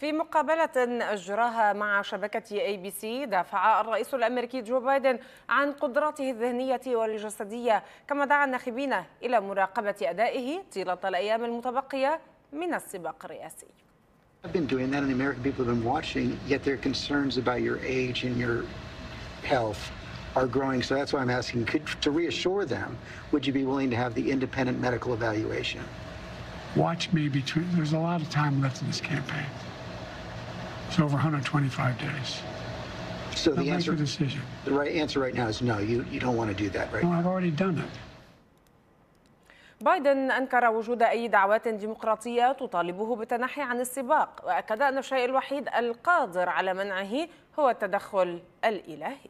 في مقابلة أجراها مع شبكة أي بي سي دافع الرئيس الأمريكي جو بايدن عن قدراته الذهنية والجسدية كما دعا الناخبين إلى مراقبة أدائه طيلة الأيام المتبقية من السباق الرئاسي I've been doing that and the American people have been watching, yet their concerns about your age and your health are growing. So that's why I'm asking could, to reassure them, would you be willing to have the independent medical evaluation? Watch me between, there's a lot of time left in this campaign. It's over 125 days. So the answer, decision. the right answer right now is no. You you don't want to do that right no, I've already done it. بايدن أنكر وجود أي دعوات ديمقراطية تطالبه بالتنحي عن السباق وأكد أن الشيء الوحيد القادر على منعه هو التدخل الإلهي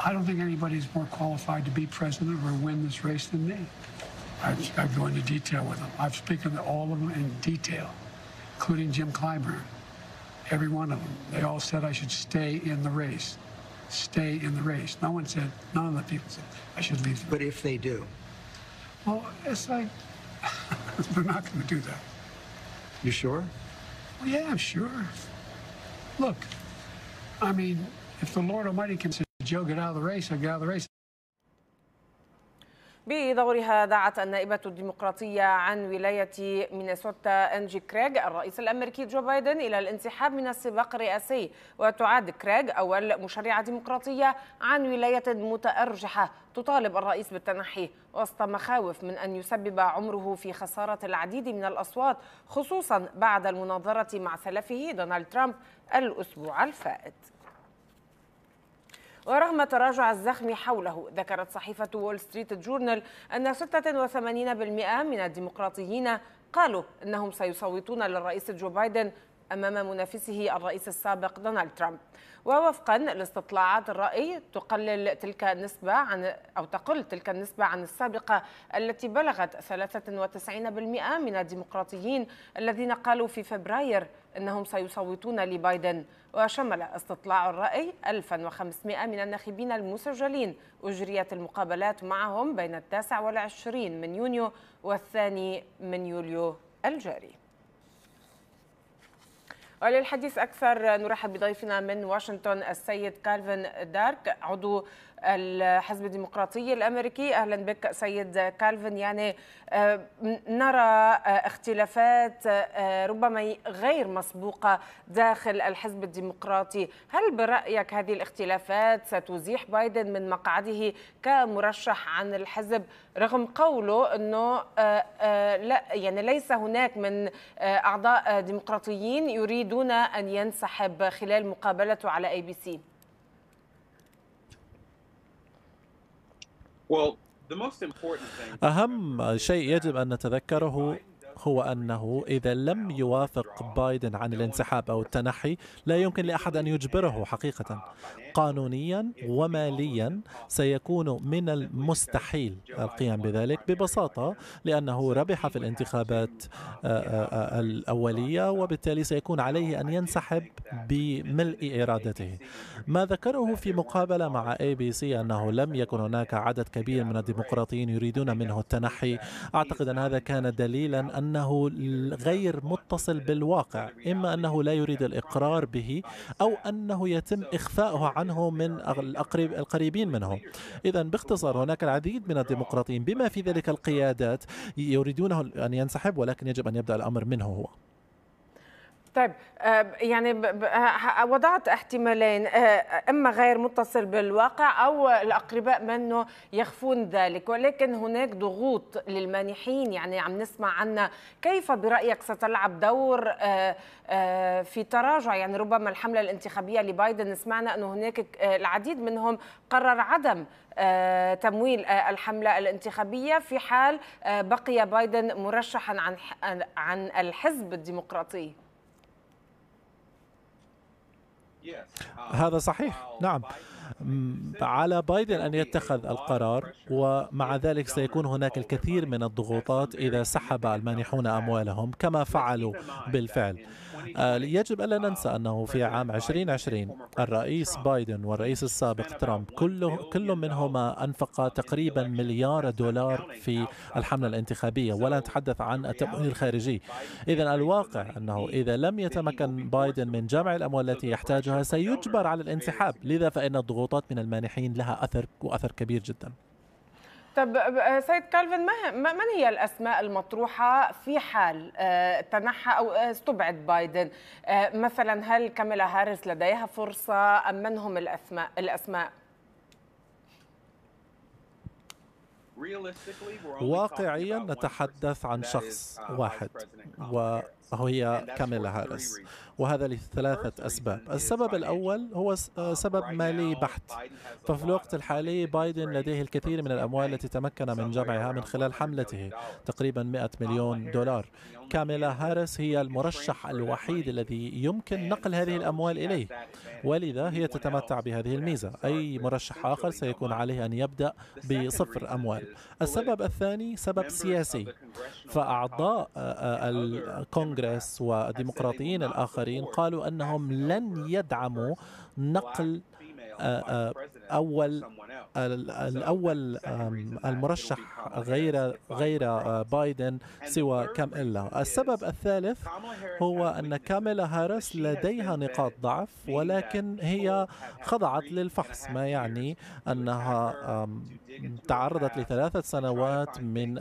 I don't think anybody's more qualified to be president or win this race than me. I've, I go into detail with them. I've spoken to all of them in detail, including Jim Clyburn. Every one of them. They all said I should stay in the race. Stay in the race. No one said, none of the people said I should leave. but if they do? Well, it's like, they're not going to do that. You sure? Well, yeah, I'm sure. Look, I mean, if the Lord Almighty can say, Joe, get out of the race, I get out of the race. بدورها دعت النائبة الديمقراطية عن ولاية مينيسوتا أنجي كريغ الرئيس الأمريكي جو بايدن إلى الانسحاب من السباق الرئاسي وتعد كريغ أول مشرعة ديمقراطية عن ولاية متأرجحة تطالب الرئيس بالتنحي وسط مخاوف من أن يسبب عمره في خسارة العديد من الأصوات خصوصا بعد المناظرة مع سلفه دونالد ترامب الأسبوع الفائت ورغم تراجع الزخم حوله ذكرت صحيفة وول ستريت جورنال أن 86% من الديمقراطيين قالوا أنهم سيصوتون للرئيس جو بايدن أمام منافسه الرئيس السابق دونالد ترامب ووفقا لاستطلاعات الرأي تقلل تلك النسبة عن أو تقل تلك النسبة عن السابقة التي بلغت 93% من الديمقراطيين الذين قالوا في فبراير أنهم سيصوتون لبايدن وشمل استطلاع الرأي 1500 من الناخبين المسجلين أجريت المقابلات معهم بين التاسع والعشرين من يونيو والثاني من يوليو الجاري وللحديث أكثر نرحب بضيفنا من واشنطن السيد كالفن دارك عضو الحزب الديمقراطي الامريكي اهلا بك سيد كالفن يعني آه، نرى آه، اختلافات آه، ربما غير مسبوقه داخل الحزب الديمقراطي هل برايك هذه الاختلافات ستزيح بايدن من مقعده كمرشح عن الحزب رغم قوله انه لا يعني ليس هناك من اعضاء ديمقراطيين يريدون ان ينسحب خلال مقابلته على اي بي سي أهم شيء يجب أن نتذكره هو أنه إذا لم يوافق بايدن عن الانسحاب أو التنحي لا يمكن لأحد أن يجبره حقيقة قانونيا وماليا سيكون من المستحيل القيام بذلك ببساطة لأنه ربح في الانتخابات آه، آه، آه، الأولية وبالتالي سيكون عليه أن ينسحب بملء إرادته ما ذكره في مقابلة مع اي بي سي أنه لم يكن هناك عدد كبير من الديمقراطيين يريدون منه التنحي أعتقد أن هذا كان دليلا أن أنه غير متصل بالواقع إما أنه لا يريد الإقرار به أو أنه يتم إخفاؤه عنه من القريبين منه إذا باختصار هناك العديد من الديمقراطيين بما في ذلك القيادات يريدونه أن ينسحب ولكن يجب أن يبدأ الأمر منه هو طيب آه، يعني آه، آه، وضعت احتمالين اما غير متصل بالواقع او الاقرباء منه يخفون ذلك ولكن هناك ضغوط للمانحين يعني عم نسمع عنها كيف برايك ستلعب دور في تراجع يعني ربما الحمله الانتخابيه لبايدن سمعنا انه هناك العديد منهم قرر عدم تمويل الحمله الانتخابيه في حال بقي بايدن مرشحا عن عن الحزب الديمقراطي هذا صحيح نعم على بايدن أن يتخذ القرار ومع ذلك سيكون هناك الكثير من الضغوطات إذا سحب المانحون أموالهم كما فعلوا بالفعل آه، يجب ألا ننسى أنه في عام 2020 الرئيس بايدن والرئيس السابق ترامب كل كل منهما أنفق تقريبا مليار دولار في الحملة الانتخابية ولا نتحدث عن التمويل الخارجي إذا الواقع أنه إذا لم يتمكن بايدن من جمع الأموال التي يحتاجها سيجبر على الانسحاب لذا فإن الضغوطات من المانحين لها أثر وأثر كبير جدا طب سيد كالفن ما من هي الاسماء المطروحه في حال تنحى او استبعد بايدن مثلا هل كاميلا هاريس لديها فرصه ام من هم الاسماء الاسماء واقعيا نتحدث عن شخص uh, واحد وهي كاميلا هاريس وهذا لثلاثة أسباب السبب الأول هو uh, سبب مالي بحت ففي الوقت الحالي بايدن لديه الكثير من الأموال التي تمكن من جمعها من خلال حملته تقريبا 100 مليون دولار كاميلا هاريس هي المرشح الوحيد الذي يمكن نقل هذه الأموال إليه ولذا هي تتمتع بهذه الميزة أي مرشح آخر سيكون عليه أن يبدأ بصفر أموال السبب الثاني سبب سياسي فأعضاء الكونغرس والديمقراطيين الآخرين قالوا أنهم لن يدعموا نقل اول الاول المرشح غير غير بايدن سوى كاميلا السبب الثالث هو ان كاميلا هارس لديها نقاط ضعف ولكن هي خضعت للفحص ما يعني انها تعرضت لثلاثة سنوات من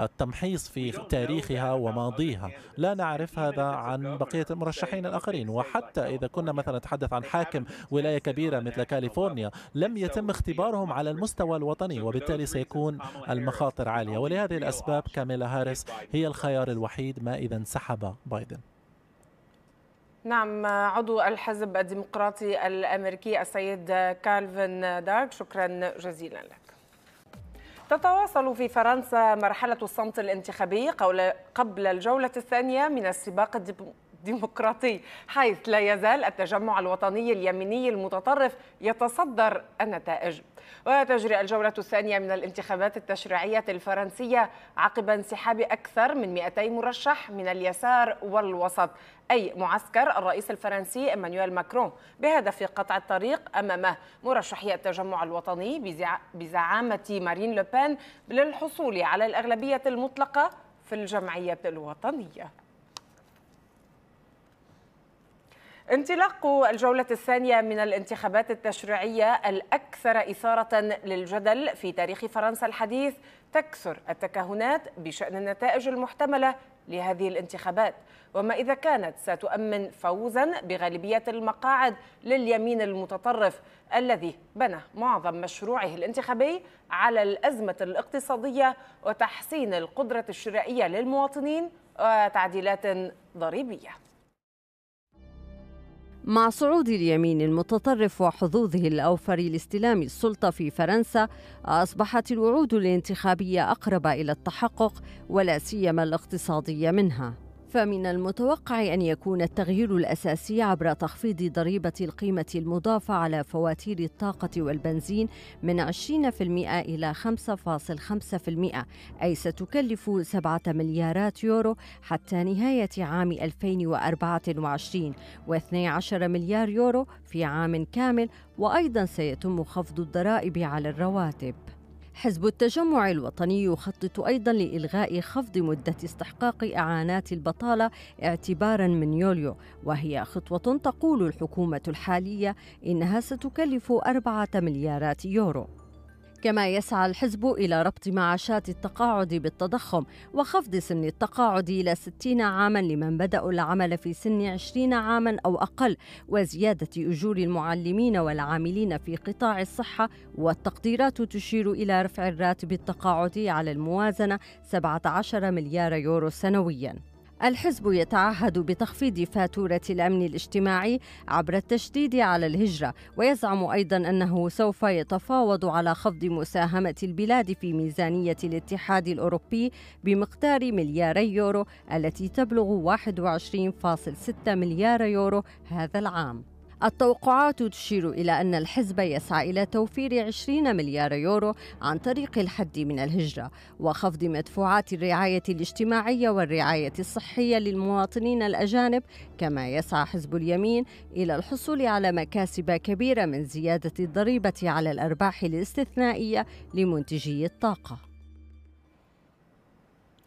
التمحيص في تاريخها وماضيها لا نعرف هذا عن بقية المرشحين الآخرين وحتى إذا كنا مثلا نتحدث عن حاكم ولاية كبيرة مثل كاليفورنيا لم يتم اختبارهم على المستوى الوطني وبالتالي سيكون المخاطر عالية ولهذه الأسباب كاميلا هاريس هي الخيار الوحيد ما إذا انسحب بايدن نعم عضو الحزب الديمقراطي الامريكي السيد كالفن دارك شكرا جزيلا لك تتواصل في فرنسا مرحلة الصمت الانتخابي قبل الجولة الثانية من السباق ديمقراطي حيث لا يزال التجمع الوطني اليميني المتطرف يتصدر النتائج وتجري الجولة الثانية من الانتخابات التشريعية الفرنسية عقب انسحاب أكثر من 200 مرشح من اليسار والوسط أي معسكر الرئيس الفرنسي إيمانويل ماكرون بهدف قطع الطريق أمام مرشحي التجمع الوطني بزعامة مارين لوبان للحصول على الأغلبية المطلقة في الجمعية الوطنية انطلاق الجولة الثانية من الانتخابات التشريعية الأكثر إثارة للجدل في تاريخ فرنسا الحديث تكثر التكهنات بشأن النتائج المحتملة لهذه الانتخابات وما إذا كانت ستؤمن فوزا بغالبية المقاعد لليمين المتطرف الذي بنى معظم مشروعه الانتخابي على الأزمة الاقتصادية وتحسين القدرة الشرائية للمواطنين وتعديلات ضريبيه مع صعود اليمين المتطرف وحظوظه الاوفر لاستلام السلطه في فرنسا اصبحت الوعود الانتخابيه اقرب الى التحقق ولا سيما الاقتصاديه منها فمن المتوقع أن يكون التغيير الأساسي عبر تخفيض ضريبة القيمة المضافة على فواتير الطاقة والبنزين من 20% إلى 5.5% أي ستكلف 7 مليارات يورو حتى نهاية عام 2024 و12 مليار يورو في عام كامل وأيضا سيتم خفض الضرائب على الرواتب حزب التجمع الوطني يخطط أيضا لإلغاء خفض مدة استحقاق إعانات البطالة اعتبارا من يوليو وهي خطوة تقول الحكومة الحالية إنها ستكلف أربعة مليارات يورو كما يسعى الحزب إلى ربط معاشات التقاعد بالتضخم وخفض سن التقاعد إلى 60 عاما لمن بدأوا العمل في سن 20 عاما أو أقل وزيادة أجور المعلمين والعاملين في قطاع الصحة والتقديرات تشير إلى رفع الراتب التقاعدي على الموازنة 17 مليار يورو سنوياً الحزب يتعهد بتخفيض فاتورة الأمن الاجتماعي عبر التشديد على الهجرة ويزعم أيضا أنه سوف يتفاوض على خفض مساهمة البلاد في ميزانية الاتحاد الأوروبي بمقدار ملياري يورو التي تبلغ 21.6 مليار يورو هذا العام التوقعات تشير إلى أن الحزب يسعى إلى توفير 20 مليار يورو عن طريق الحد من الهجرة وخفض مدفوعات الرعاية الاجتماعية والرعاية الصحية للمواطنين الأجانب كما يسعى حزب اليمين إلى الحصول على مكاسب كبيرة من زيادة الضريبة على الأرباح الاستثنائية لمنتجي الطاقة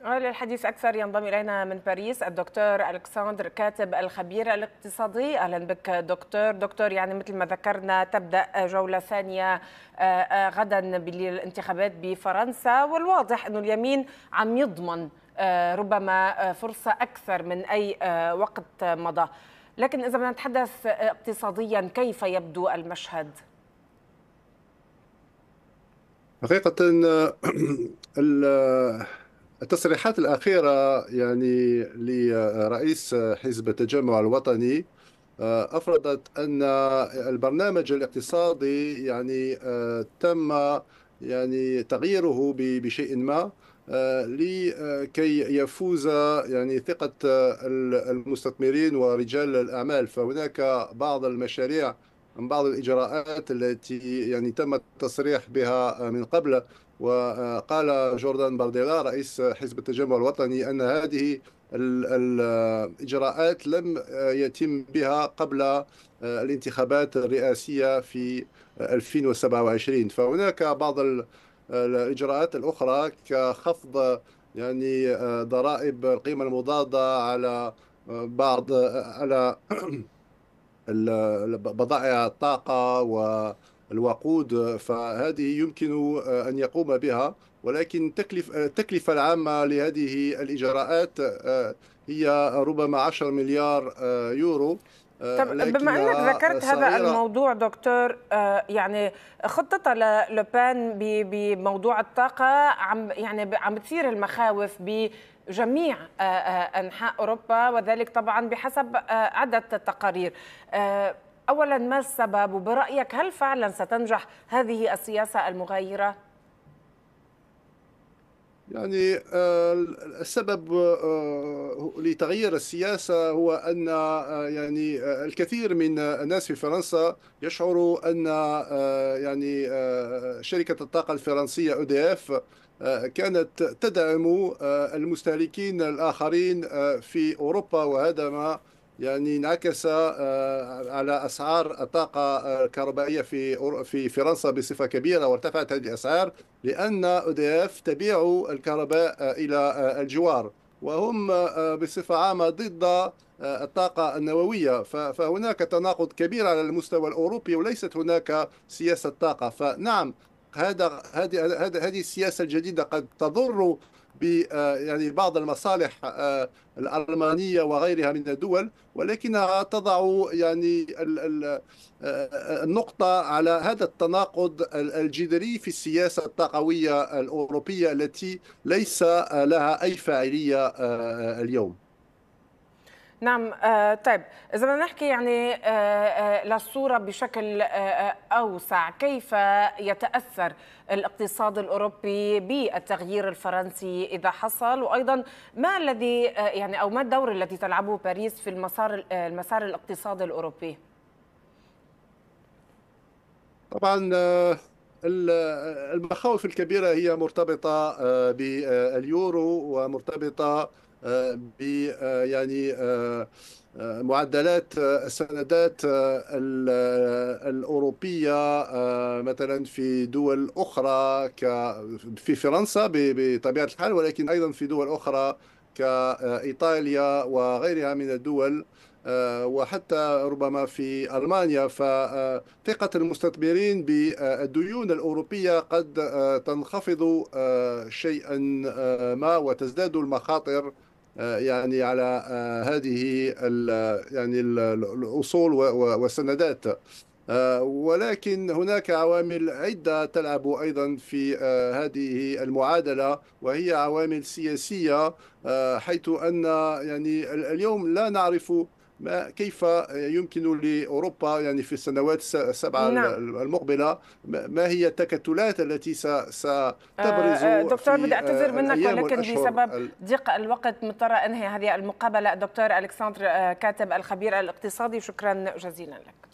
للحديث أكثر ينضم إلينا من باريس الدكتور ألكسندر كاتب الخبير الاقتصادي أهلا بك دكتور دكتور يعني مثل ما ذكرنا تبدأ جولة ثانية آه، آه، غدا بالانتخابات بفرنسا والواضح أنه اليمين عم يضمن آه، ربما فرصة أكثر من أي وقت مضى لكن إذا بدنا نتحدث اقتصاديا كيف يبدو المشهد؟ حقيقة التصريحات الأخيرة يعني لرئيس حزب التجمع الوطني آه، أفرضت أن البرنامج الاقتصادي يعني آه، تم يعني تغييره بشيء ما آه، لكي يفوز يعني ثقة المستثمرين ورجال الأعمال فهناك بعض المشاريع بعض الإجراءات التي يعني تم التصريح بها من قبل وقال جوردان بارديلا رئيس حزب التجمع الوطني أن هذه الإجراءات لم يتم بها قبل آه، الانتخابات الرئاسية في 2027 فهناك بعض الإجراءات الأخرى كخفض يعني آه، ضرائب القيمة المضادة على آه، بعض على بضائع الطاقة و الوقود آه، فهذه يمكن آه، أن يقوم بها ولكن التكلفة آه، العامة لهذه الإجراءات هي ربما 10 مليار يورو طب بما انك ذكرت صغيرة. هذا الموضوع دكتور يعني خطه لوبان بموضوع الطاقه عم يعني عم بتثير المخاوف بجميع انحاء اوروبا وذلك طبعا بحسب عده تقارير أولا ما السبب وبرأيك هل فعلا ستنجح هذه السياسة المغايرة؟ يعني آه، السبب آه، آه، لتغيير السياسة هو أن يعني الكثير من الناس في فرنسا يشعروا أن يعني شركة الطاقة الفرنسية أوديف كانت تدعم المستهلكين الآخرين في أوروبا وهذا ما يعني انعكس آه، على اسعار الطاقه آه، الكهربائيه في في فرنسا بصفه كبيره وارتفعت هذه الاسعار لان اوديف تبيع الكهرباء آه، الى الجوار وهم بصفه عامه ضد الطاقه النوويه فهناك تناقض كبير على المستوى الاوروبي وليست هناك سياسه طاقه فنعم هذا هذه هذه السياسه الجديده قد تضر ب آه، يعني بعض المصالح آه، الألمانية وغيرها من الدول ولكنها تضع يعني آه، النقطة على هذا التناقض الجذري في السياسة الطاقوية الأوروبية التي ليس لها أي فاعلية اليوم نعم آه، طيب إذا بدنا نحكي يعني آه، آه، للصورة بشكل أوسع كيف يتأثر الاقتصاد الأوروبي بالتغيير الفرنسي إذا حصل وأيضا ما الذي يعني أو ما الدور الذي تلعبه باريس في المسار المسار الاقتصادي الأوروبي؟ طبعا المخاوف الكبيرة هي مرتبطة باليورو ومرتبطة ب يعني معدلات السندات الأوروبية مثلا في دول أخرى في فرنسا بطبيعة الحال ولكن أيضا في دول أخرى كإيطاليا وغيرها من الدول وحتى ربما في ألمانيا فثقة المستثمرين بالديون الأوروبية قد تنخفض شيئا ما وتزداد المخاطر آه، يعني على آه، هذه آه، يعني الاصول والسندات ولكن هناك عوامل عده تلعب ايضا في هذه المعادله وهي عوامل سياسيه حيث ان يعني اليوم لا نعرف ما كيف يمكن لأوروبا يعني في السنوات السبعة نعم. المقبلة ما هي التكتلات التي ستبرز آه، آه، دكتور بدي أعتذر آه، منك ولكن بسبب ضيق الوقت مضطرة أنهي هذه المقابلة دكتور ألكسندر كاتب الخبير الاقتصادي شكرا جزيلا لك